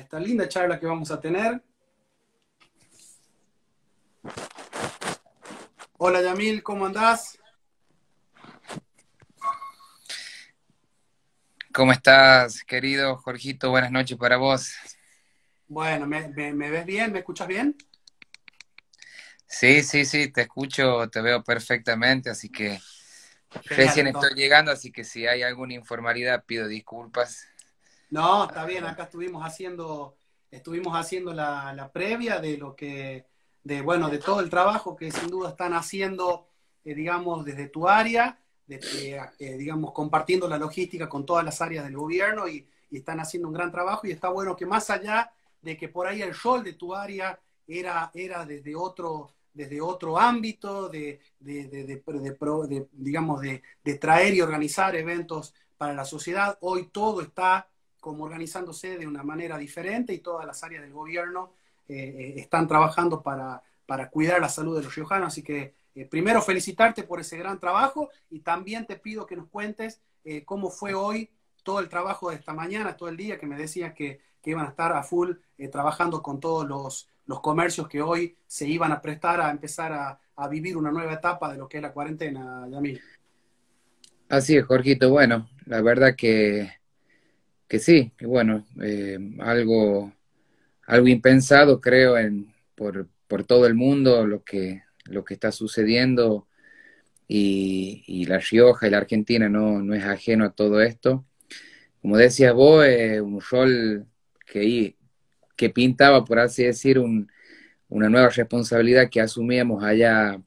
esta linda charla que vamos a tener. Hola Yamil, ¿cómo andás? ¿Cómo estás, querido Jorgito? Buenas noches para vos. Bueno, ¿me, ves bien? ¿Me escuchas bien? Sí, sí, sí, te escucho, te veo perfectamente, así que recién estoy llegando, así que si hay alguna informalidad pido disculpas. No, está bien, acá estuvimos haciendo, estuvimos haciendo la, previa de lo que, de bueno, de todo el trabajo que sin duda están haciendo, eh, digamos, desde tu área, eh, eh, digamos, compartiendo la logística con todas las áreas del gobierno y, están haciendo un gran trabajo y está bueno que más allá de que por ahí el rol de tu área era, era desde otro desde otro ámbito, de, de, de, digamos, de, traer y organizar eventos para la sociedad. Hoy todo está como organizándose de una manera diferente y todas las áreas del gobierno eh, eh, están trabajando para, cuidar la salud de los riojanos. Así que eh, primero felicitarte por ese gran trabajo y también te pido que nos cuentes cómo fue hoy todo el trabajo de esta mañana, todo el día, que me decías que, iban a estar a full trabajando con todos los, comercios que hoy se iban a prestar a empezar a, a vivir una nueva etapa de lo que es la cuarentena, Yamil. Así es, Jorgito. Bueno, la verdad que que sí, que bueno, eh, algo, algo impensado creo en, por, por, todo el mundo lo que, lo que está sucediendo y, La Rioja y la Argentina no, no es ajeno a todo esto. Como decías vos, eh, un rol que, que pintaba, por así decir, una nueva responsabilidad que asumíamos allá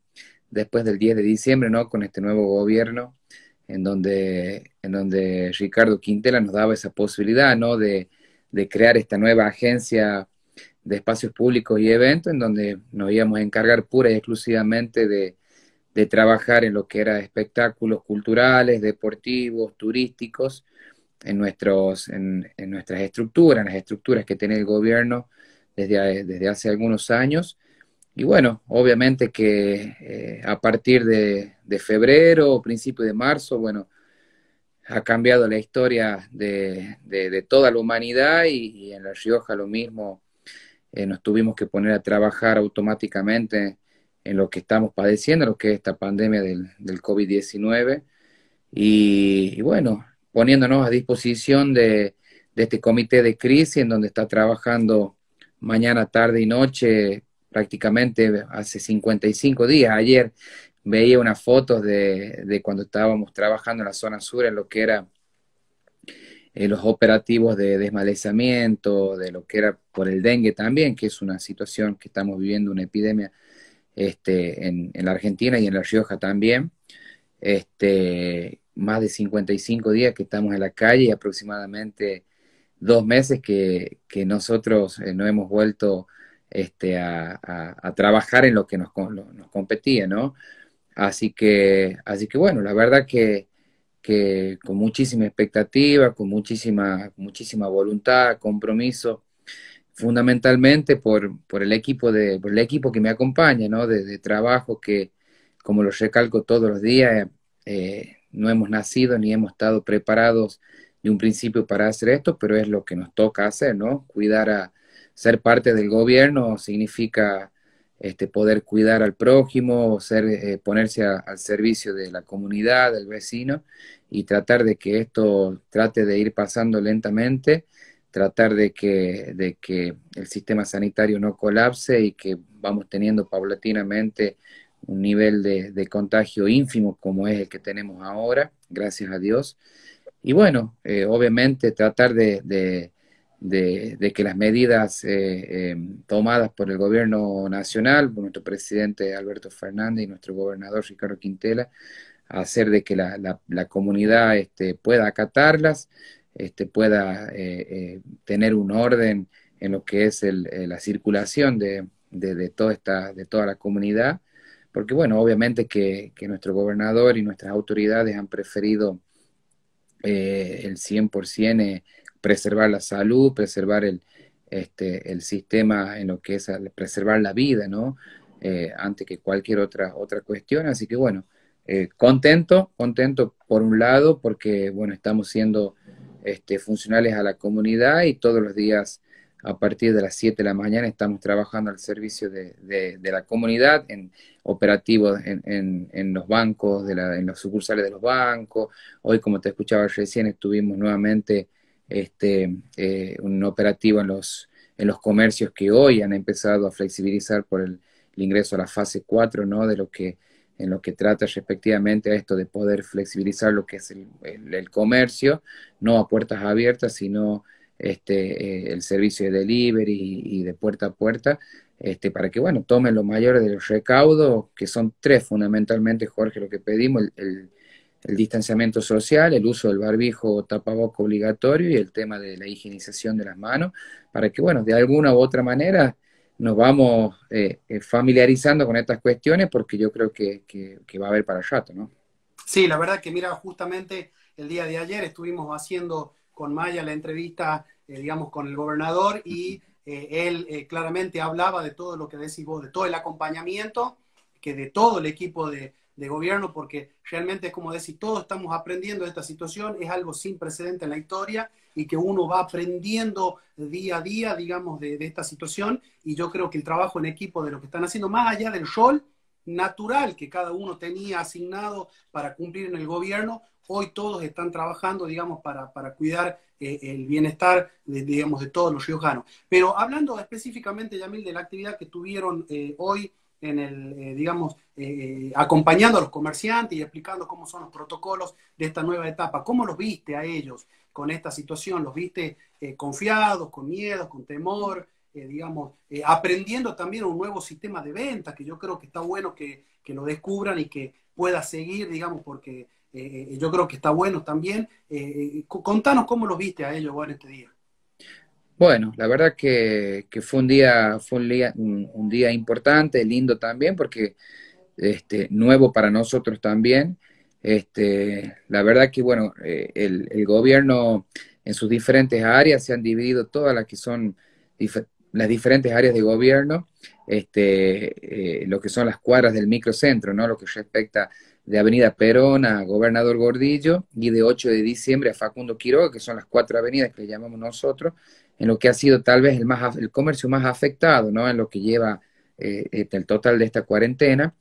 después del 10 de diciembre, ¿no? Con este nuevo gobierno en donde, Ricardo Quintela nos daba esa posibilidad de, crear esta nueva agencia de espacios públicos y eventos, en donde nos íbamos a encargar pura y exclusivamente de, trabajar en lo que era espectáculos culturales, deportivos, turísticos, en, nuestros, en, en nuestras estructuras, en las estructuras que tiene el gobierno desde, desde hace algunos años. Y bueno, obviamente que eh, a partir de, febrero o principio de marzo, bueno, ha cambiado la historia de, toda la humanidad y, en La Rioja lo mismo, eh, nos tuvimos que poner a trabajar automáticamente en lo que estamos padeciendo, lo que es esta pandemia del, COVID-19, y, bueno, poniéndonos a disposición de este comité de crisis en donde está trabajando mañana, tarde y noche prácticamente hace 55 días. Ayer veía unas fotos de, de cuando estábamos trabajando en la zona sur, en lo que era eh, los operativos de desmalezamiento, de lo que era por el dengue también, que es una situación que estamos viviendo, una epidemia este, en, en, la Argentina y en La Rioja también. Este, más de 55 días que estamos en la calle y aproximadamente dos meses que, que nosotros eh, no hemos vuelto este, a, trabajar en lo que nos, competía, ¿no? Así que, así que bueno, la verdad que, con muchísima expectativa, con muchísima, muchísima voluntad, compromiso, fundamentalmente por, por, el equipo de, por el equipo que me acompaña, ¿no? De, trabajo que, como lo recalco todos los días, eh, no hemos nacido ni hemos estado preparados de un principio para hacer esto, pero es lo que nos toca hacer, ¿no? Cuidar a, ser parte del gobierno significa este, poder cuidar al prójimo, ser, eh, ponerse al servicio de la comunidad, del vecino, y tratar de que esto trate de ir pasando lentamente, tratar de que, de que el sistema sanitario no colapse y que vamos teniendo paulatinamente un nivel de, contagio ínfimo como es el que tenemos ahora, gracias a Dios. Y bueno, eh, obviamente tratar de de, que las medidas eh, em, tomadas por el gobierno nacional, por nuestro presidente Alberto Fernández y nuestro gobernador Ricardo Quintela, hacer de que la, comunidad este, pueda acatarlas, este, pueda eh, eh, tener un orden en lo que es el, la circulación de, de, toda esta, de toda la comunidad, porque bueno, obviamente que, nuestro gobernador y nuestras autoridades han preferido eh, el 100% preservar la salud, preservar el, este, el sistema en lo que es preservar la vida, ¿no? Eh, antes que cualquier otra, otra cuestión. Así que bueno, eh, contento, contento por un lado, porque bueno, estamos siendo este, funcionales a la comunidad y todos los días a partir de las 7 de la mañana estamos trabajando al servicio de, de, la comunidad, en operativos en, en, en los bancos, de la, en los sucursales de los bancos. Hoy, como te escuchaba recién, estuvimos nuevamente este, eh, un operativo en los, en los comercios que hoy han empezado a flexibilizar por el, ingreso a la fase 4, ¿no? De lo que, en lo que trata respectivamente a esto de poder flexibilizar lo que es el, comercio, no a puertas abiertas, sino este, eh, el servicio de delivery y, de puerta a puerta, este, para que, bueno, tomen lo mayor del recaudo, que son tres fundamentalmente, Jorge, lo que pedimos, el el distanciamiento social, el uso del barbijo o obligatorio y el tema de la higienización de las manos, para que, bueno, de alguna u otra manera nos vamos eh, eh, familiarizando con estas cuestiones porque yo creo que, va a haber para rato, ¿no? Sí, la verdad que mira, justamente el día de ayer estuvimos haciendo con Maya la entrevista, eh, digamos, con el gobernador y él claramente hablaba de todo lo que decís vos, de todo el acompañamiento que de todo el equipo de, de gobierno, porque realmente es como decir, todos estamos aprendiendo de esta situación, es algo sin precedente en la historia y que uno va aprendiendo día a día, digamos, de, esta situación. Y yo creo que el trabajo en equipo de lo que están haciendo, más allá del rol natural que cada uno tenía asignado para cumplir en el gobierno, hoy todos están trabajando, digamos, para, cuidar eh, el bienestar, de, digamos, de todos los riojanos. Pero hablando específicamente, Yamil, de la actividad que tuvieron eh, hoy en el, eh, digamos, eh, eh, acompañando a los comerciantes y explicando cómo son los protocolos de esta nueva etapa. ¿Cómo los viste a ellos con esta situación? ¿Los viste confiados, con miedo, con temor? digamos, aprendiendo también un nuevo sistema de venta, que yo creo que está bueno que, que lo descubran y que pueda seguir, digamos, porque yo creo que está bueno también. contanos cómo los viste a ellos en este día. Bueno, la verdad que, fue un día, fue un día, importante, lindo también, porque este, nuevo para nosotros también. Este, la verdad que, bueno, eh, el, gobierno en sus diferentes áreas se han dividido todas las que son las diferentes áreas de gobierno, este, eh, lo que son las cuadras del microcentro, ¿no? Lo que respecta de Avenida Perón a Gobernador Gordillo y de 8 de diciembre a Facundo Quiroga, que son las cuatro avenidas que le llamamos nosotros, en lo que ha sido tal vez el, más, el comercio más afectado, ¿no? En lo que lleva eh, este, el total de esta cuarentena,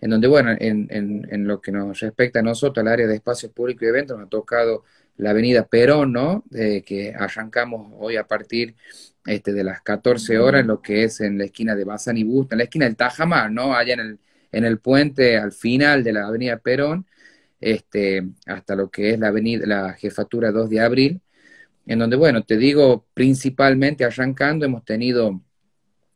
en donde, bueno, en, en, lo que nos respecta a nosotros, al área de espacio público y eventos, nos ha tocado la avenida Perón, ¿no? de que arrancamos hoy a partir este, de las 14 horas, en lo que es en la esquina de Bazán y Busta, en la esquina del Tajamar, ¿no? Allá en el, en el puente al final de la avenida Perón, este, hasta lo que es la avenida, la jefatura 2 de abril, en donde, bueno, te digo, principalmente arrancando hemos tenido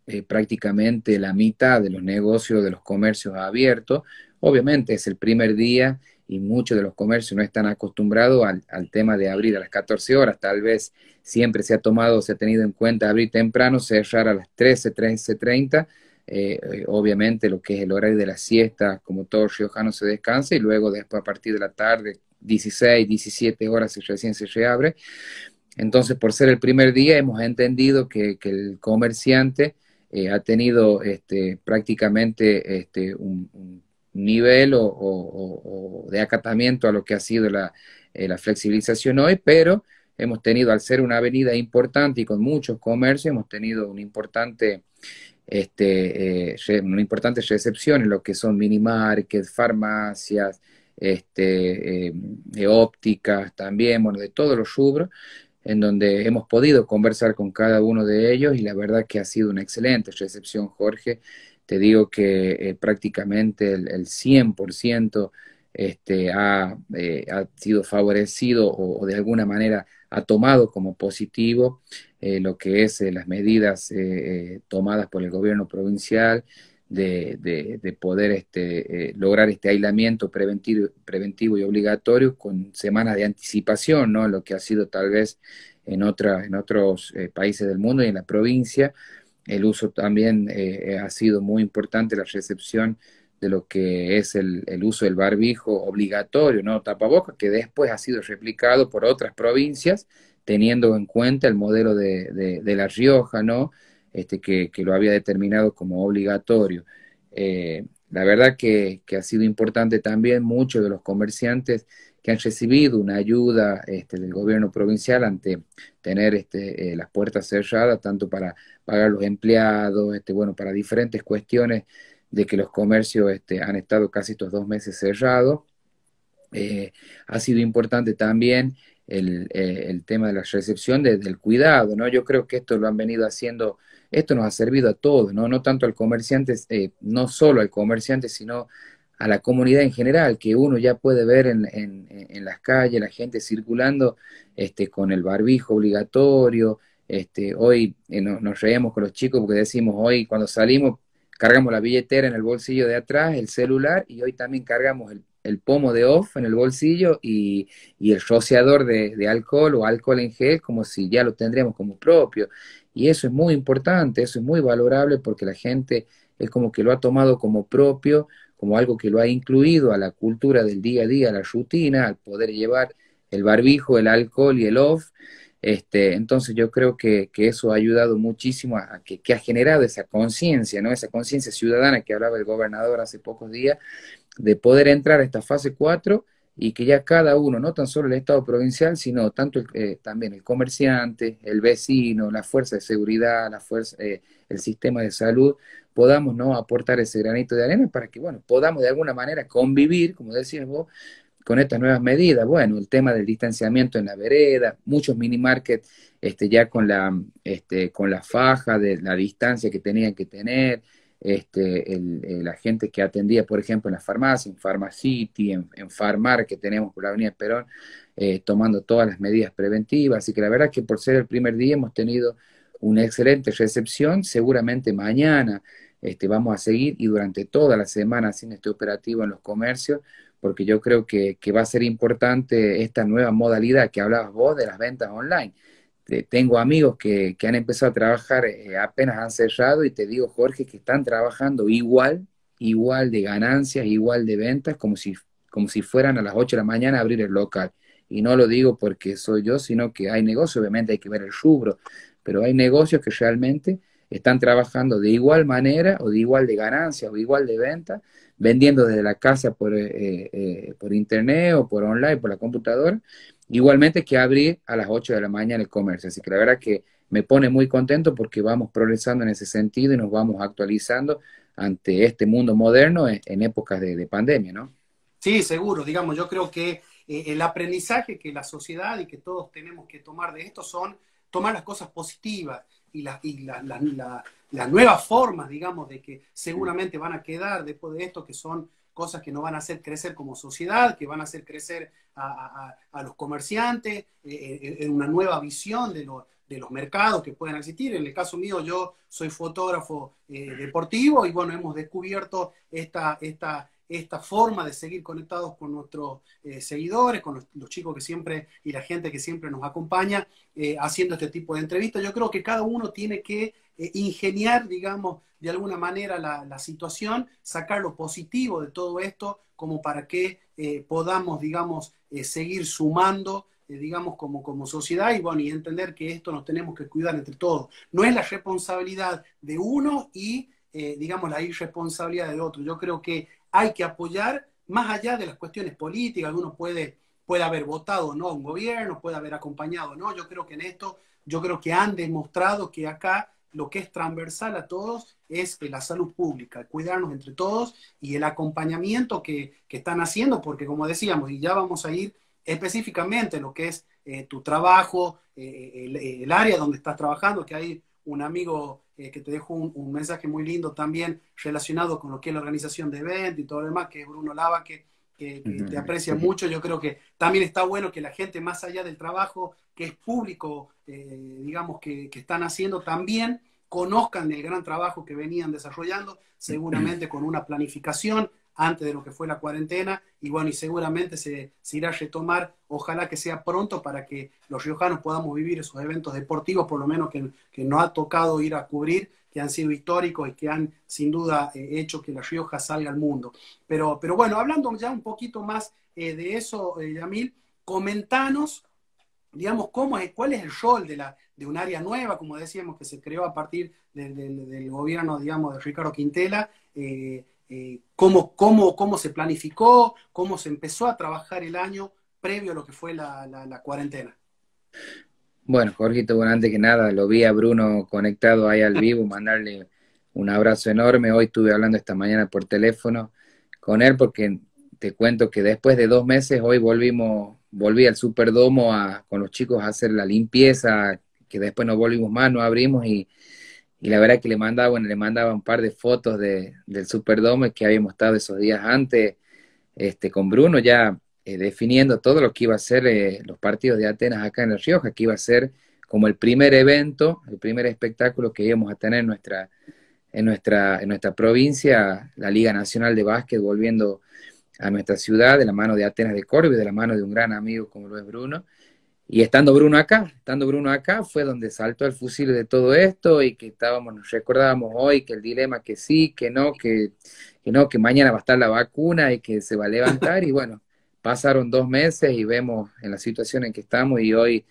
eh, prácticamente la mitad de los negocios, de los comercios abiertos. Obviamente es el primer día y muchos de los comercios no están acostumbrados al, tema de abrir a las 14 horas. Tal vez siempre se ha tomado, se ha tenido en cuenta abrir temprano, cerrar a las 13, 13, 30. obviamente lo que es el horario de la siesta, como todo riojano se descansa y luego después a partir de la tarde, 16, 17 horas recién se reabre. Entonces, por ser el primer día, hemos entendido que, el comerciante eh, ha tenido este, prácticamente este, un, nivel o, de acatamiento a lo que ha sido eh, la, flexibilización hoy, pero hemos tenido, al ser una avenida importante y con muchos comercios, hemos tenido un importante, este, eh, una importante recepción en lo que son minimarkets, farmacias, este, ópticas también, bueno, de todos los rubros en donde hemos podido conversar con cada uno de ellos y la verdad que ha sido una excelente recepción, Jorge. Te digo que eh, prácticamente el, 100% este, ha, eh, ha, sido favorecido o, de alguna manera ha tomado como positivo eh, lo que es las medidas tomadas por el gobierno provincial, de, de, poder este, eh, lograr este aislamiento preventivo, preventivo, y obligatorio con semanas de anticipación, ¿no? Lo que ha sido tal vez en, otra, en otros eh, países del mundo y en la provincia. El uso también eh, ha sido muy importante, la recepción de lo que es el, el, uso del barbijo obligatorio, ¿no? Tapaboca, que después ha sido replicado por otras provincias, teniendo en cuenta el modelo de, de, de La Rioja, ¿no? este, que, lo había determinado como obligatorio. Eh, la verdad que, ha sido importante también muchos de los comerciantes que han recibido una ayuda este, del gobierno provincial ante tener este, eh, las puertas cerradas, tanto para pagar los empleados, este, bueno, para diferentes cuestiones de que los comercios este, han estado casi estos dos meses cerrados. Eh, ha sido importante también el, tema de la recepción, del cuidado, ¿no? Yo creo que esto lo han venido haciendo esto nos ha servido a todos, ¿no? No tanto al comerciante, eh, no solo al comerciante, sino a la comunidad en general, que uno ya puede ver en, en, las calles, la gente circulando este, con el barbijo obligatorio. Este, hoy eh, nos reímos con los chicos porque decimos, hoy cuando salimos cargamos la billetera en el bolsillo de atrás, el celular, y hoy también cargamos el, pomo de off en el bolsillo y, el rociador de, alcohol o alcohol en gel como si ya lo tendríamos como propio. Y eso es muy importante, eso es muy valorable porque la gente es como que lo ha tomado como propio, como algo que lo ha incluido a la cultura del día a día, a la rutina, al poder llevar el barbijo, el alcohol y el off. Este, entonces yo creo que, que eso ha ayudado muchísimo a, que, que, ha generado esa conciencia, ¿no? Esa conciencia ciudadana que hablaba el gobernador hace pocos días, de poder entrar a esta fase 4 y que ya cada uno, no tan solo el Estado provincial, sino tanto el, eh, también el comerciante, el vecino, la fuerza de seguridad, la fuerza, eh, el sistema de salud, podamos ¿no? aportar ese granito de arena para que, bueno, podamos de alguna manera convivir, como decías vos, con estas nuevas medidas. Bueno, el tema del distanciamiento en la vereda, muchos mini market este, ya con la, este, con la faja de la distancia que tenían que tener, este, la gente que atendía, por ejemplo, en la farmacia, en Pharmacity, en, Farmar, que tenemos por la Avenida Perón, eh, tomando todas las medidas preventivas. Así que la verdad es que por ser el primer día hemos tenido una excelente recepción. Seguramente mañana este, vamos a seguir y durante toda la semana haciendo este operativo en los comercios, porque yo creo que va a ser importante esta nueva modalidad que hablabas vos de las ventas online este, tengo amigos que, han empezado a trabajar, eh, apenas han cerrado, y te digo, Jorge, que están trabajando igual, igual de ganancias, igual de ventas, como si, como si fueran a las 8 de la mañana a abrir el local. Y no lo digo porque soy yo, sino que hay negocios, obviamente hay que ver el rubro, pero hay negocios que realmente están trabajando de igual manera o de igual de ganancia o igual de ventas, vendiendo desde la casa por, eh, eh, por internet o por online, por la computadora, Igualmente que abrir a las 8 de la mañana el comercio. Así que la verdad que me pone muy contento porque vamos progresando en ese sentido y nos vamos actualizando ante este mundo moderno en, épocas de, pandemia, ¿no? Sí, seguro. Digamos, yo creo que eh, el aprendizaje que la sociedad y que todos tenemos que tomar de esto son tomar las cosas positivas y, las nuevas formas, digamos, de que seguramente van a quedar después de esto, que son cosas que no van a hacer crecer como sociedad, que van a hacer crecer a, los comerciantes, en eh, eh, eh, una nueva visión de, los mercados que pueden existir. En el caso mío, yo soy fotógrafo deportivo y bueno, hemos descubierto esta, esta, esta forma de seguir conectados con nuestros eh, seguidores, con los, chicos que siempre y la gente que siempre nos acompaña eh, haciendo este tipo de entrevistas. Yo creo que cada uno tiene que eh, ingeniar, digamos, de alguna manera la, situación, sacar lo positivo de todo esto como para que podamos, digamos, seguir sumando digamos, como, como sociedad y bueno, y entender que esto nos tenemos que cuidar entre todos. No es la responsabilidad de uno y digamos, la irresponsabilidad de otro. Yo creo que hay que apoyar más allá de las cuestiones políticas, uno puede, puede haber votado o no un gobierno, puede haber acompañado o no, yo creo que en esto, yo creo que han demostrado que acá lo que es transversal a todos es eh, la salud pública, cuidarnos entre todos y el acompañamiento que, están haciendo, porque como decíamos, y ya vamos a ir específicamente lo que es eh, tu trabajo, eh, el, área donde estás trabajando, que hay un amigo eh, que te dejo un, mensaje muy lindo también relacionado con lo que es la organización de eventos y todo lo demás, que Bruno Lava, que, que, te aprecia mucho. Yo creo que también está bueno que la gente, más allá del trabajo que es público, eh, digamos, que, están haciendo, también conozcan el gran trabajo que venían desarrollando, seguramente con una planificación antes de lo que fue la cuarentena y bueno, y seguramente se, irá a retomar, ojalá que sea pronto para que los riojanos podamos vivir esos eventos deportivos, por lo menos que, no nos ha tocado ir a cubrir, que han sido históricos y que han sin duda eh, hecho que la Rioja salga al mundo. Pero, pero bueno, hablando ya un poquito más eh, de eso, eh, Yamil, comentanos digamos, cómo es, cuál es el rol de, la, de un área nueva, como decíamos, que se creó a partir del gobierno, digamos, de Ricardo Quintela, eh, eh, cómo, cómo, cómo se planificó, cómo se empezó a trabajar el año previo a lo que fue la, cuarentena. Bueno, Jorgito, bueno, antes que nada, lo vi a Bruno conectado ahí al vivo, mandarle un abrazo enorme. Hoy estuve hablando esta mañana por teléfono con él porque te cuento que después de dos meses, hoy volvimos, volví al Superdomo a, con los chicos a hacer la limpieza, que después no volvimos más, no abrimos y y la verdad que le mandaba, le un par de fotos de, del Superdome que habíamos estado esos días antes, este, con Bruno ya eh, definiendo todo lo que iba a ser eh, los partidos de Atenas acá en el Rioja, que iba a ser como el primer evento, el primer espectáculo que íbamos a tener en nuestra, en nuestra, en nuestra provincia, la Liga Nacional de Básquet volviendo a nuestra ciudad, de la mano de Atenas de Corby, de la mano de un gran amigo como lo es Bruno, y estando Bruno acá, estando Bruno acá fue donde saltó el fusil de todo esto y que estábamos, nos recordábamos hoy que el dilema que sí, que no, que, que no, que mañana va a estar la vacuna y que se va a levantar. Y bueno, pasaron dos meses y vemos en la situación en que estamos y hoy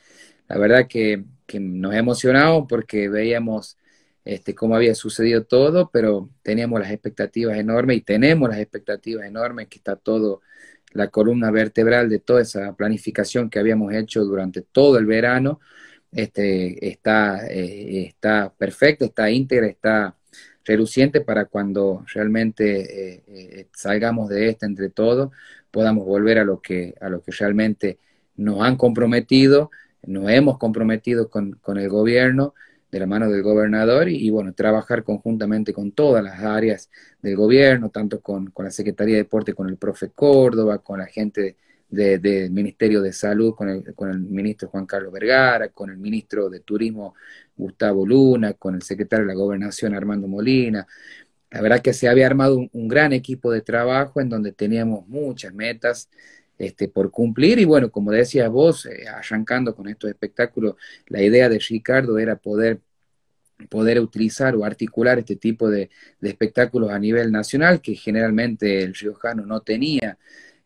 la verdad que, que nos emocionamos porque veíamos este, cómo había sucedido todo, pero teníamos las expectativas enormes y tenemos las expectativas enormes que está todo la columna vertebral de toda esa planificación que habíamos hecho durante todo el verano este, está, eh, está perfecta, está íntegra, está reluciente para cuando realmente eh, eh, salgamos de esto entre todos, podamos volver a lo que, a lo que realmente nos han comprometido, nos hemos comprometido con, con el gobierno de la mano del gobernador y, bueno, trabajar conjuntamente con todas las áreas del gobierno, tanto con, con, la Secretaría de Deporte, con el profe Córdoba, con la gente del de, Ministerio de Salud, con el, con el ministro Juan Carlos Vergara, con el ministro de Turismo Gustavo Luna, con el secretario de la Gobernación Armando Molina. La verdad que se había armado un gran equipo de trabajo en donde teníamos muchas metas este, por cumplir. Y bueno, como decías vos, eh, arrancando con estos espectáculos, la idea de Ricardo era poder, poder utilizar o articular este tipo de, espectáculos a nivel nacional, que generalmente el riojano no tenía.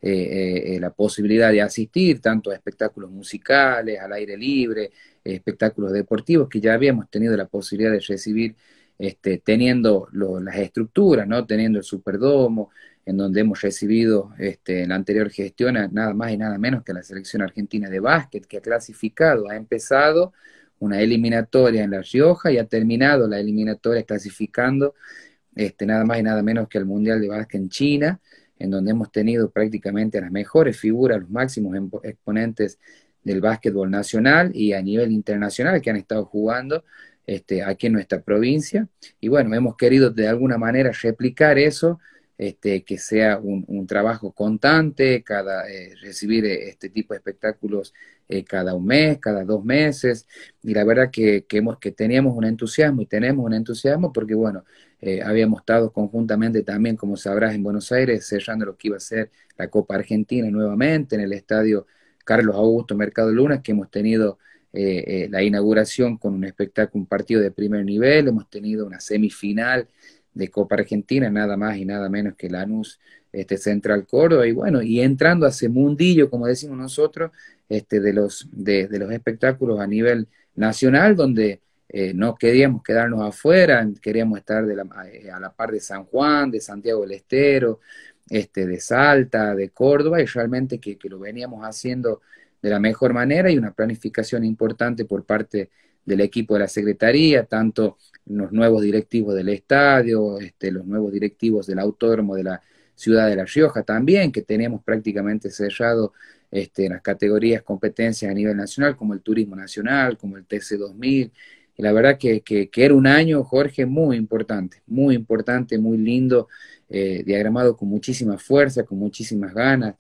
Eh, eh, la posibilidad de asistir tanto a espectáculos musicales, al aire libre, espectáculos deportivos que ya habíamos tenido la posibilidad de recibir, este, teniendo las estructuras, ¿no? teniendo el superdomo, en donde hemos recibido este, en la anterior gestión nada más y nada menos que la selección argentina de básquet, que ha clasificado, ha empezado una eliminatoria en La Rioja y ha terminado la eliminatoria clasificando este, nada más y nada menos que el Mundial de Básquet en China, en donde hemos tenido prácticamente las mejores figuras, los máximos em-, exponentes del básquetbol nacional y a nivel internacional que han estado jugando este, aquí en nuestra provincia. Y bueno, hemos querido de alguna manera replicar eso este, que sea un, trabajo constante, cada, eh, recibir eh, este tipo de espectáculos eh, cada un mes, cada dos meses, y la verdad que, hemos, que teníamos un entusiasmo y tenemos un entusiasmo porque, bueno, eh, habíamos estado conjuntamente también, como sabrás, en Buenos Aires, cerrando lo que iba a ser la Copa Argentina nuevamente en el estadio Carlos Augusto Mercado Luna, que hemos tenido... la inauguración con un espectáculo, un partido de primer nivel, hemos tenido una semifinal de Copa Argentina, nada más y nada menos que Lanús este, Central Córdoba, y bueno, y entrando a ese mundillo, como decimos nosotros, este, de, los, de, los espectáculos a nivel nacional, donde eh, no queríamos quedarnos afuera, queríamos estar de eh, a la par de San Juan, de Santiago del Estero, este, de Salta, de Córdoba, y realmente que, que lo veníamos haciendo de la mejor manera y una planificación importante por parte del equipo de la Secretaría, tanto los nuevos directivos del estadio, este, los nuevos directivos del autódromo de la ciudad de La Rioja también, que tenemos prácticamente cerrado este, las categorías competencias a nivel nacional, como el Turismo Nacional, como el TC2000. Y la verdad que, que, era un año, Jorge, muy importante, muy importante, muy lindo, eh, diagramado con muchísima fuerza, con muchísimas ganas.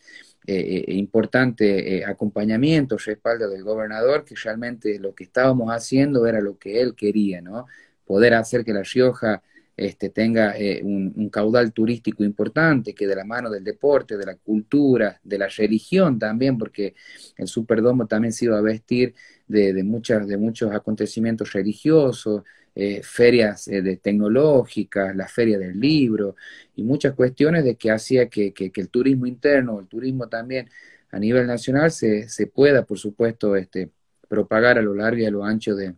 Eh, eh, e importante acompañamiento, respaldo del gobernador, que realmente lo que estábamos haciendo era lo que él quería, ¿no? poder hacer que La Rioja este, tenga eh, un, caudal turístico importante, que de la mano del deporte, de la cultura, de la religión también, porque el Superdomo también se iba a vestir de, de muchos acontecimientos religiosos, eh, ferias eh, tecnológicas, la feria del libro y muchas cuestiones de que hacía que, el turismo interno, el turismo también a nivel nacional se, pueda, por supuesto, este, propagar a lo largo y a lo ancho de,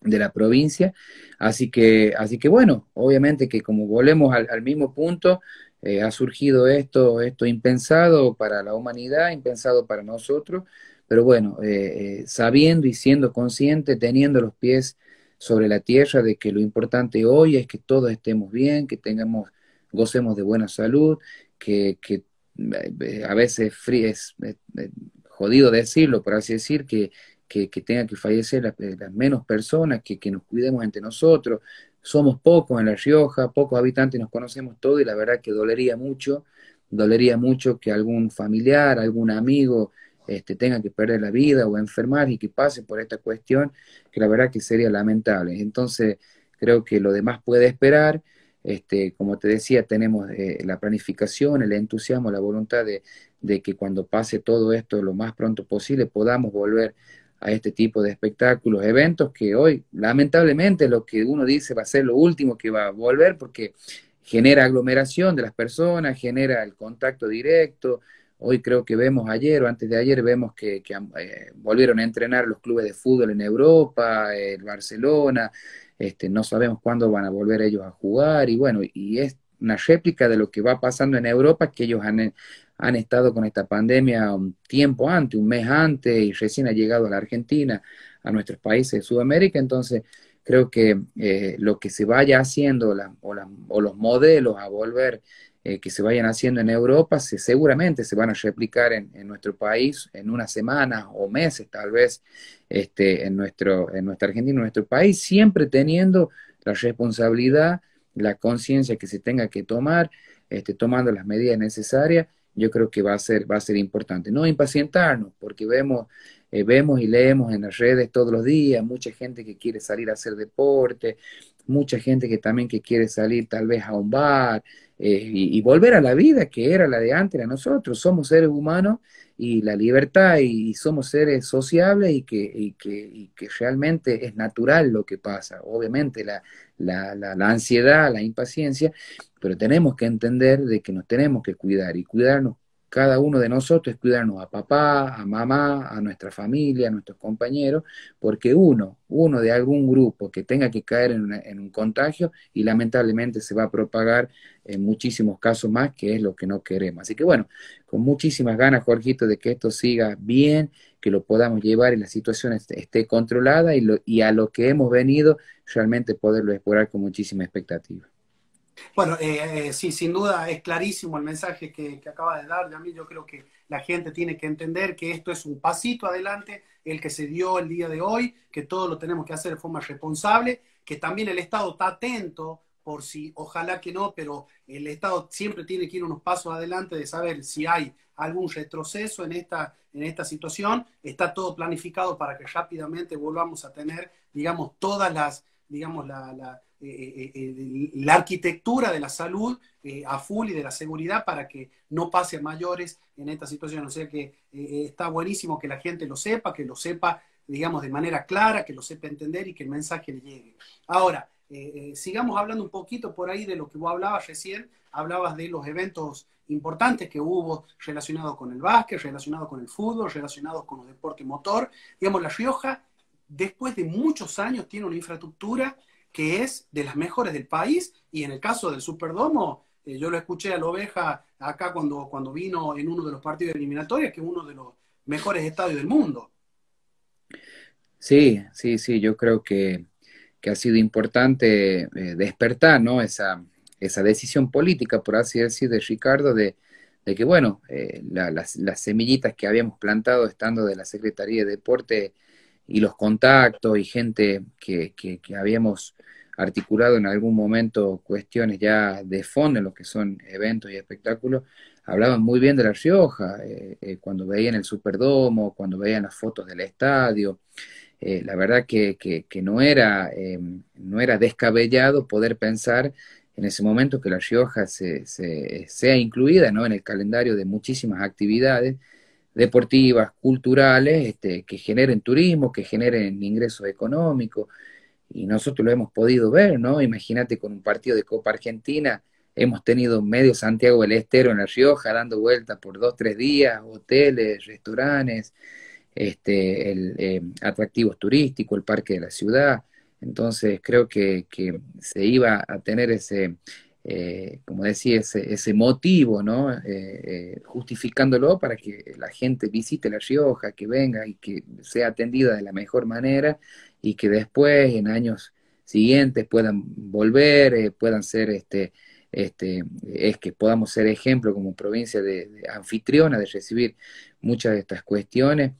de la provincia. Así que, así que bueno, obviamente que como volvemos al, mismo punto, eh, ha surgido esto, esto impensado para la humanidad, impensado para nosotros, pero bueno, eh, eh, sabiendo y siendo consciente, teniendo los pies sobre la tierra de que lo importante hoy es que todos estemos bien, que tengamos, gocemos de buena salud, que, a veces es, es jodido decirlo, por así decir, que que, tenga que fallecer las eh, menos personas, que, nos cuidemos entre nosotros. Somos pocos en La Rioja, pocos habitantes, nos conocemos todos y la verdad que dolería mucho, dolería mucho que algún familiar, algún amigo este, tenga que perder la vida o enfermar y que pase por esta cuestión, que la verdad que sería lamentable. Entonces, creo que lo demás puede esperar. Este, como te decía, tenemos eh, la planificación, el entusiasmo, la voluntad de, de, que cuando pase todo esto lo más pronto posible podamos volver a este tipo de espectáculos, eventos que hoy, lamentablemente, lo que uno dice va a ser lo último que va a volver porque genera aglomeración de las personas, genera el contacto directo. Hoy creo que vemos ayer o antes de ayer, vemos que, eh, volvieron a entrenar los clubes de fútbol en Europa, el Barcelona, este, no sabemos cuándo van a volver ellos a jugar y bueno, y es una réplica de lo que va pasando en Europa que ellos han, han estado con esta pandemia un tiempo antes, un mes antes, y recién ha llegado a la Argentina, a nuestros países de Sudamérica. Entonces, creo que eh, lo que se vaya haciendo o, los modelos a volver eh, que se vayan haciendo en Europa, seguramente se van a replicar en, nuestro país en unas semanas o meses, tal vez, este, en, nuestro, en nuestra Argentina, en nuestro país, siempre teniendo la responsabilidad, la conciencia que se tenga que tomar, este, tomando las medidas necesarias yo creo que va a ser, va a ser importante. No impacientarnos, porque vemos, eh, vemos y leemos en las redes todos los días, mucha gente que quiere salir a hacer deporte, mucha gente que también que quiere salir tal vez a un bar eh, y, volver a la vida que era la de antes, nosotros. Somos seres humanos y la libertad y, somos seres sociables y que, que, realmente es natural lo que pasa. Obviamente la ansiedad, la impaciencia pero tenemos que entender de que nos tenemos que cuidar y cuidarnos cada uno de nosotros es cuidarnos a papá, a mamá, a nuestra familia, a nuestros compañeros, porque uno, uno de algún grupo que tenga que caer en, un contagio y lamentablemente se va a propagar en muchísimos casos más, que es lo que no queremos. Así que bueno, con muchísimas ganas, Jorgito, de que esto siga bien, que lo podamos llevar y la situación esté, controlada y, y a lo que hemos venido realmente poderlo explorar con muchísima expectativa. Bueno, eh, eh, sí, sin duda es clarísimo el mensaje que, acaba de dar. A mí yo creo que la gente tiene que entender que esto es un pasito adelante, el que se dio el día de hoy, que todo lo tenemos que hacer de forma responsable, que también el Estado está atento por si, ojalá que no, pero el Estado siempre tiene que ir unos pasos adelante de saber si hay algún retroceso en esta, en esta situación. Está todo planificado para que rápidamente volvamos a tener, digamos, todas las, digamos, la eh, eh, eh, la arquitectura de la salud a full y de la seguridad para que no pase a mayores en esta situación. O sea que está buenísimo que la gente lo sepa, que lo sepa, digamos, de manera clara, que lo sepa entender y que el mensaje le llegue. Ahora, sigamos hablando un poquito por ahí de lo que vos hablabas recién, hablabas de los eventos importantes que hubo relacionados con el básquet, relacionados con el fútbol, relacionados con los deportes motor. Digamos, La Rioja, después de muchos años, tiene una infraestructura que es de las mejores del país y en el caso del Superdomo, eh, yo lo escuché a la oveja acá cuando, cuando vino en uno de los partidos eliminatorios, que es uno de los mejores estadios del mundo. Sí, sí, sí, yo creo que, que ha sido importante eh, despertar ¿no? esa, decisión política, por así decir, de Ricardo, de, de que, bueno, eh, las, semillitas que habíamos plantado estando de la Secretaría de Deporte y los contactos y gente que habíamos articulado en algún momento cuestiones ya de fondo en lo que son eventos y espectáculos, hablaban muy bien de La Rioja, eh, eh, cuando veían el Superdomo, cuando veían las fotos del estadio. Eh, la verdad que, no, era, em, no era descabellado poder pensar en ese momento que La Rioja se, sea incluida ¿no? en el calendario de muchísimas actividades deportivas, culturales, este, que generen turismo, que generen ingresos económicos, y nosotros lo hemos podido ver, ¿no? Imagínate con un partido de Copa Argentina, hemos tenido medio Santiago del Estero en La Rioja dando vueltas por dos, tres días, hoteles, restaurantes, este, el, eh, atractivos turísticos, el parque de la ciudad. Entonces creo que, que se iba a tener ese, eh, como decía, ese, ese motivo, ¿no? Eh, justificándolo para que la gente visite La Rioja, que venga y que sea atendida de la mejor manera y que después, en años siguientes, puedan volver, eh, puedan ser, este, este, es que podamos ser ejemplo como provincia de, anfitriona de recibir muchas de estas cuestiones.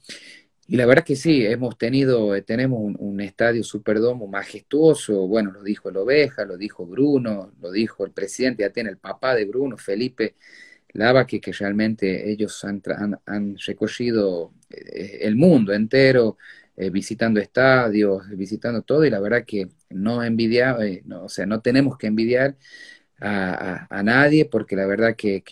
Y la verdad que sí, hemos tenido, eh, tenemos un, estadio superdomo majestuoso, bueno, lo dijo el Oveja, lo dijo Bruno, lo dijo el presidente ya tiene el papá de Bruno, Felipe Lava, que, realmente ellos han, han, recogido eh, el mundo entero, eh, visitando estadios, visitando todo, y la verdad que no envidiaba, eh, o sea, no tenemos que envidiar a, nadie, porque la verdad que,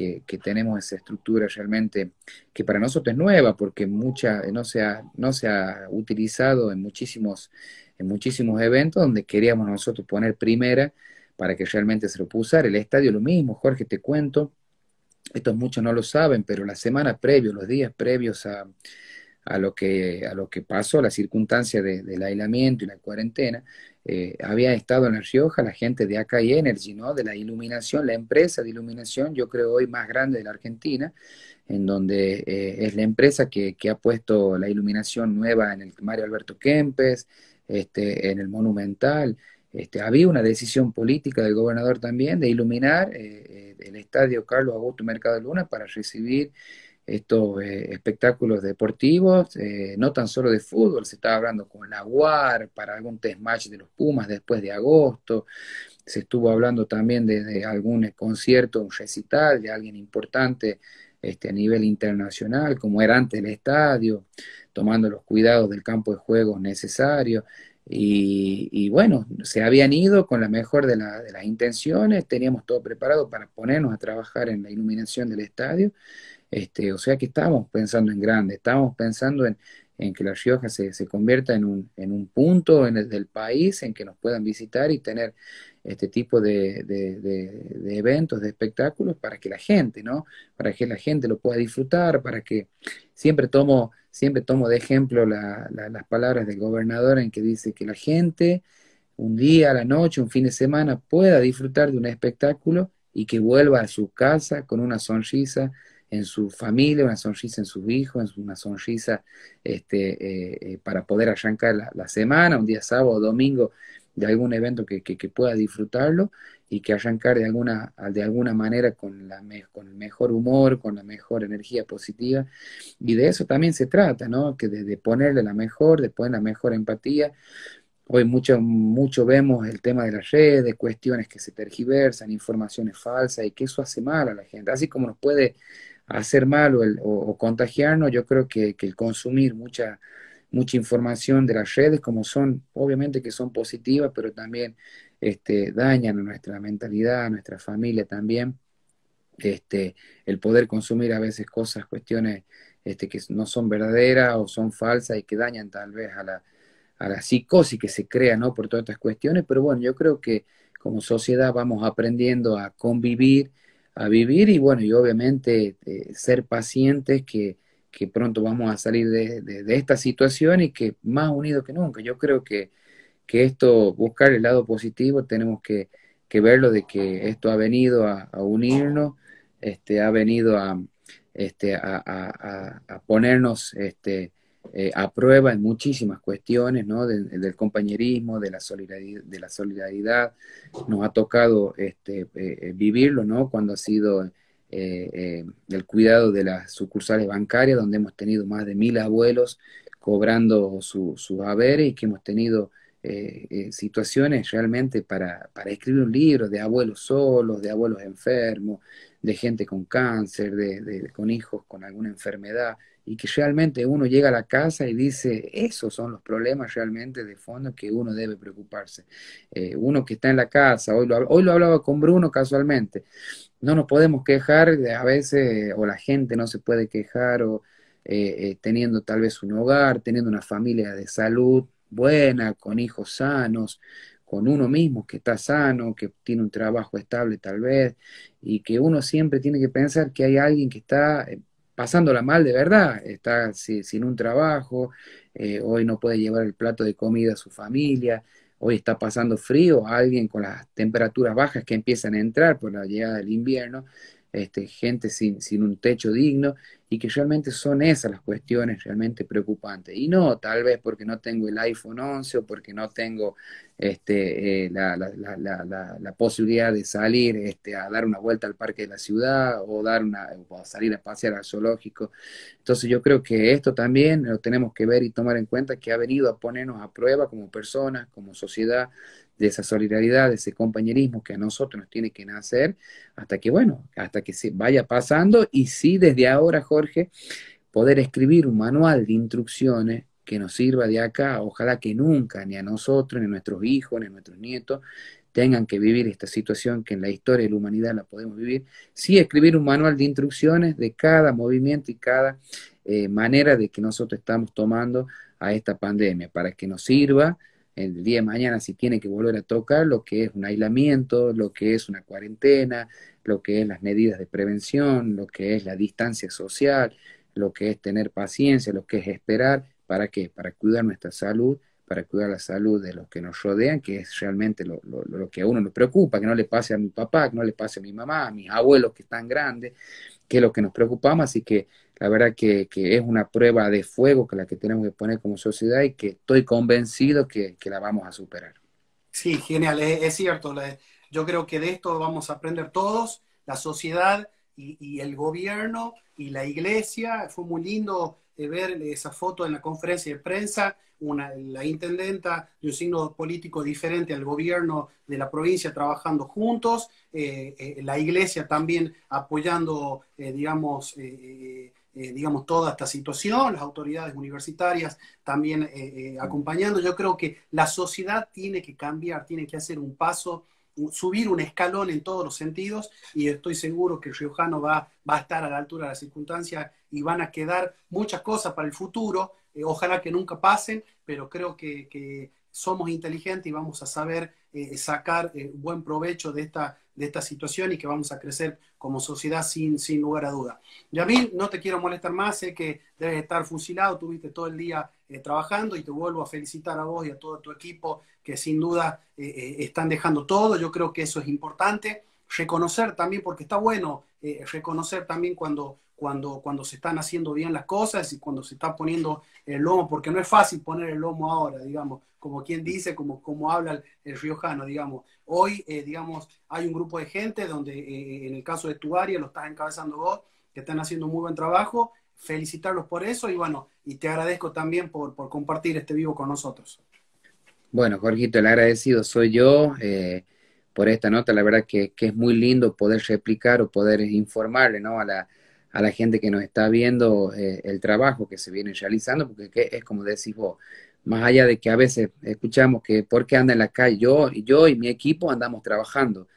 tenemos esa estructura realmente que para nosotros es nueva, porque mucha, eh, no, se ha, no se ha utilizado en muchísimos, en muchísimos eventos donde queríamos nosotros poner primera para que realmente se lo pusiera. El estadio lo mismo, Jorge, te cuento, estos muchos no lo saben, pero la semana previo, los días previos a, a lo que, a lo que pasó, la circunstancia del aislamiento y la cuarentena, eh, había estado en La Rioja la gente de Acá y Energy, ¿no? De la iluminación, la empresa de iluminación, yo creo hoy más grande de la Argentina, en donde eh, es la empresa que, ha puesto la iluminación nueva en el Mario Alberto Kempes, este, en el Monumental. Este, había una decisión política del gobernador también de iluminar eh, el estadio Carlos Augusto Mercado Luna para recibir estos eh, espectáculos deportivos, eh, no tan solo de fútbol, se estaba hablando con la UAR para algún test match de los Pumas después de agosto, se estuvo hablando también de, algún eh, concierto, un recital de alguien importante este, a nivel internacional, como era antes el estadio, tomando los cuidados del campo de juego necesario Y, bueno, se habían ido con la mejor de las intenciones, teníamos todo preparado para ponernos a trabajar en la iluminación del estadio este, o sea que estamos pensando en grande, estamos pensando en, en que La Rioja se, se convierta en un, en un punto en el del país en que nos puedan visitar y tener este tipo de, de, de, de, eventos, de espectáculos, para que la gente, ¿no? Para que la gente lo pueda disfrutar, para que siempre tomo, siempre tomo de ejemplo la, la, las palabras del gobernador en que dice que la gente un día, a la noche, un fin de semana, pueda disfrutar de un espectáculo y que vuelva a su casa con una sonrisa, en su familia, una sonrisa en sus hijos, una sonrisa este, eh, eh, para poder arrancar la, semana, un día sábado, o domingo, de algún evento que, pueda disfrutarlo y que arrancar de alguna, de alguna manera con, la con el mejor humor, con la mejor energía positiva. Y de eso también se trata, ¿no? Que de, ponerle la mejor, de poner la mejor empatía. Hoy mucho, mucho vemos el tema de las redes, cuestiones que se tergiversan, informaciones falsas y que eso hace mal a la gente. Así como nos puede hacer mal o, contagiarnos, yo creo que, que, el consumir mucha, mucha información de las redes, como son, obviamente que son positivas, pero también este, dañan a nuestra mentalidad, a nuestra familia también. Este, el poder consumir a veces cosas, cuestiones este, que no son verdaderas o son falsas y que dañan tal vez a la, a la psicosis que se crea ¿no? por todas estas cuestiones, pero bueno, yo creo que como sociedad vamos aprendiendo a convivir a vivir y bueno, y obviamente este, ser pacientes que, que, pronto vamos a salir de, esta situación y que más unidos que nunca. Yo creo que, que esto, buscar el lado positivo, tenemos que, que verlo de que esto ha venido a, unirnos, este, ha venido a, este, a, a, a ponernos este, eh, a prueba en muchísimas cuestiones, ¿no? del compañerismo, de la solidaridad, de la solidaridad. nos ha tocado este, eh, vivirlo, ¿no? Cuando ha sido eh, eh, el cuidado de las sucursales bancarias, donde hemos tenido más de mil abuelos cobrando sus su haberes y que hemos tenido situaciones realmente para, para escribir un libro de abuelos solos, de abuelos enfermos, de gente con cáncer, de con hijos con alguna enfermedad y que realmente uno llega a la casa y dice, esos son los problemas realmente de fondo que uno debe preocuparse. Eh, uno que está en la casa, hoy lo, hoy lo hablaba con Bruno casualmente, no nos podemos quejar a veces, o la gente no se puede quejar, o eh, eh, teniendo tal vez un hogar, teniendo una familia de salud buena, con hijos sanos, con uno mismo que está sano, que tiene un trabajo estable tal vez, y que uno siempre tiene que pensar que hay alguien que está pasándola mal de verdad, está sin un trabajo, eh, hoy no puede llevar el plato de comida a su familia, hoy está pasando frío, alguien con las temperaturas bajas que empiezan a entrar por la llegada del invierno, este, gente sin, un techo digno, y que realmente son esas las cuestiones realmente preocupantes. Y no tal vez porque no tengo el iPhone 11 o porque no tengo este, eh, la, la, la, la, posibilidad de salir este, a dar una vuelta al parque de la ciudad o, dar una, o salir a pasear al zoológico. Entonces yo creo que esto también lo tenemos que ver y tomar en cuenta que ha venido a ponernos a prueba como personas, como sociedad, de esa solidaridad, de ese compañerismo que a nosotros nos tiene que nacer, hasta que, bueno, hasta que se vaya pasando y sí, desde ahora, Jorge, poder escribir un manual de instrucciones que nos sirva de acá, ojalá que nunca, ni a nosotros, ni a nuestros hijos, ni a nuestros nietos, tengan que vivir esta situación que en la historia de la humanidad la podemos vivir, sí escribir un manual de instrucciones de cada movimiento y cada eh, manera de que nosotros estamos tomando a esta pandemia, para que nos sirva el día de mañana si tiene que volver a tocar, lo que es un aislamiento, lo que es una cuarentena, lo que es las medidas de prevención, lo que es la distancia social, lo que es tener paciencia, lo que es esperar, ¿para qué? Para cuidar nuestra salud, para cuidar la salud de los que nos rodean, que es realmente lo, lo, lo que a uno nos preocupa, que no le pase a mi papá, que no le pase a mi mamá, a mis abuelos que están grandes, que es lo que nos preocupamos, así que la verdad que, es una prueba de fuego que la que tenemos que poner como sociedad y que estoy convencido que, la vamos a superar. Sí, genial, es, cierto. yo creo que de esto vamos a aprender todos, la sociedad y, el gobierno y la iglesia. Fue muy lindo eh, ver esa foto en la conferencia de prensa, la intendenta de un signo político diferente al gobierno de la provincia trabajando juntos, eh, eh, la iglesia también apoyando, digamos, eh, digamos, toda esta situación, las autoridades universitarias también eh, eh, acompañando. Yo creo que la sociedad tiene que cambiar, tiene que hacer un paso, subir un escalón en todos los sentidos y estoy seguro que Riojano va, a estar a la altura de las circunstancias y van a quedar muchas cosas para el futuro, ojalá que nunca pasen, pero creo que, que somos inteligentes y vamos a saber sacar buen provecho de esta de esta situación y que vamos a crecer como sociedad sin, sin lugar a duda. Yamil, no te quiero molestar más, sé que debes estar fusilado, tuviste todo el día eh, trabajando y te vuelvo a felicitar a vos y a todo tu equipo que sin duda eh, eh, están dejando todo, yo creo que eso es importante reconocer también, porque está bueno reconocer también cuando, cuando, cuando se están haciendo bien las cosas y cuando se está poniendo el lomo, porque no es fácil poner el lomo ahora, digamos, como quien dice, como, como habla el, riojano, digamos. Hoy, eh, digamos, hay un grupo de gente donde, eh, eh, en el caso de tu área, lo estás encabezando vos, que están haciendo muy buen trabajo, felicitarlos por eso y bueno, y te agradezco también por, por compartir este vivo con nosotros. Bueno, Jorgito, el agradecido soy yo. por esta nota. La verdad que, que, es muy lindo poder replicar o poder informarle ¿no? a, la, a la gente que nos está viendo eh, el trabajo que se viene realizando, porque es como decís vos, más allá de que a veces escuchamos que por qué anda en la calle, yo, yo y mi equipo andamos trabajando.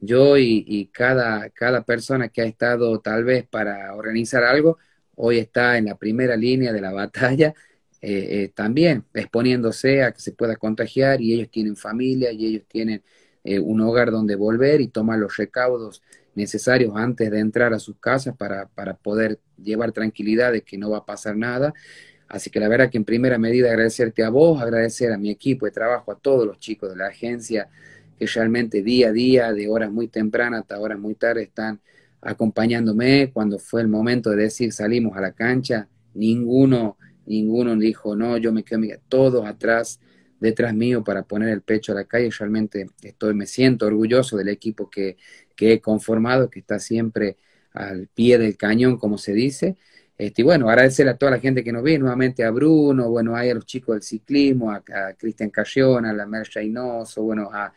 Yo y, cada, cada persona que ha estado tal vez para organizar algo, hoy está en la primera línea de la batalla, eh, eh, también exponiéndose a que se pueda contagiar y ellos tienen familia y ellos tienen un hogar donde volver y tomar los recaudos necesarios antes de entrar a sus casas para, para poder llevar tranquilidad de que no va a pasar nada. Así que la verdad que en primera medida agradecerte a vos, agradecer a mi equipo de trabajo, a todos los chicos de la agencia que realmente día a día, de horas muy tempranas hasta horas muy tarde, están acompañándome. Cuando fue el momento de decir salimos a la cancha, ninguno, ninguno dijo no, yo me quedo, todos atrás detrás mío para poner el pecho a la calle. Realmente estoy, me siento orgulloso del equipo que, he conformado, que está siempre al pie del cañón, como se dice. Este, y bueno, agradecer a toda la gente que nos ve, nuevamente a Bruno, bueno, a los chicos del ciclismo, a, Cristian Cayón, a la Mercha Inoso bueno, a,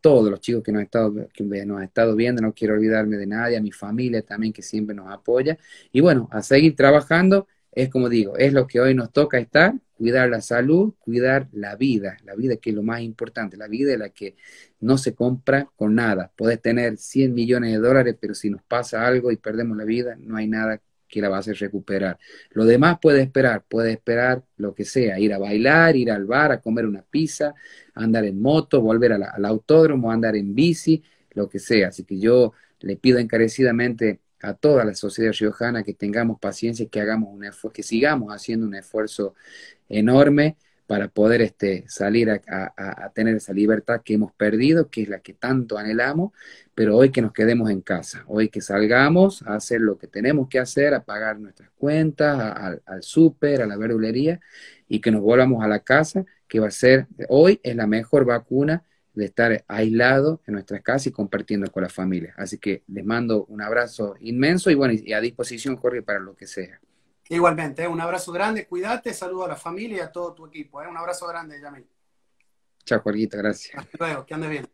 todos los chicos que nos han estado, que nos han estado viendo, no quiero olvidarme de nadie, a mi familia también que siempre nos apoya. Y bueno, a seguir trabajando, es como digo, es lo que hoy nos toca estar cuidar la salud, cuidar la vida, la vida que es lo más importante, la vida es la que no se compra con nada. Puedes tener 100 millones de dólares, pero si nos pasa algo y perdemos la vida, no hay nada que la vas a recuperar. Lo demás puede esperar, puede esperar lo que sea, ir a bailar, ir al bar, a comer una pizza, andar en moto, volver al autódromo, andar en bici, lo que sea. Así que yo le pido encarecidamente a toda la sociedad riojana que tengamos paciencia, que hagamos un esfuerzo, que sigamos haciendo un esfuerzo enorme para poder este, salir a, tener esa libertad que hemos perdido, que es la que tanto anhelamos, pero hoy que nos quedemos en casa, hoy que salgamos a hacer lo que tenemos que hacer, a pagar nuestras cuentas, al súper, a la verdulería, y que nos volvamos a la casa, que va a ser, hoy es la mejor vacuna de estar aislado en nuestras casas y compartiendo con la familia. Así que les mando un abrazo inmenso y bueno, y a disposición, Jorge, para lo que sea. Igualmente, un abrazo grande, cuídate, saludo a la familia y a todo tu equipo. ¿eh? Un abrazo grande, Yamil. Chao, Jorgito, gracias. Hasta luego, que andes bien.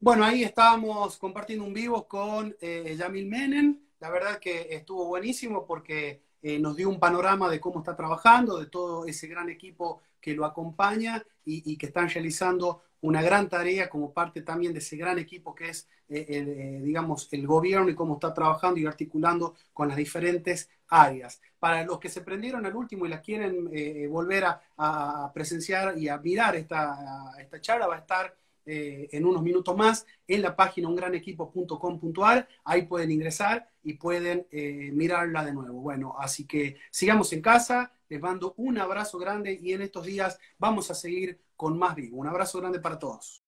Bueno, ahí estábamos compartiendo un vivo con eh, Yamil Menem. La verdad que estuvo buenísimo porque eh, nos dio un panorama de cómo está trabajando, de todo ese gran equipo que lo acompaña y, y que están realizando una gran tarea como parte también de ese gran equipo que es, eh, eh, digamos, el gobierno y cómo está trabajando y articulando con las diferentes áreas. Para los que se prendieron al último y la quieren eh, volver a, presenciar y a mirar esta, esta charla, va a estar en unos minutos más en la página ungranequipo.com.ar. Ahí pueden ingresar y pueden mirarla de nuevo. Bueno, así que sigamos en casa. Les mando un abrazo grande y en estos días vamos a seguir con más vivo. Un abrazo grande para todos.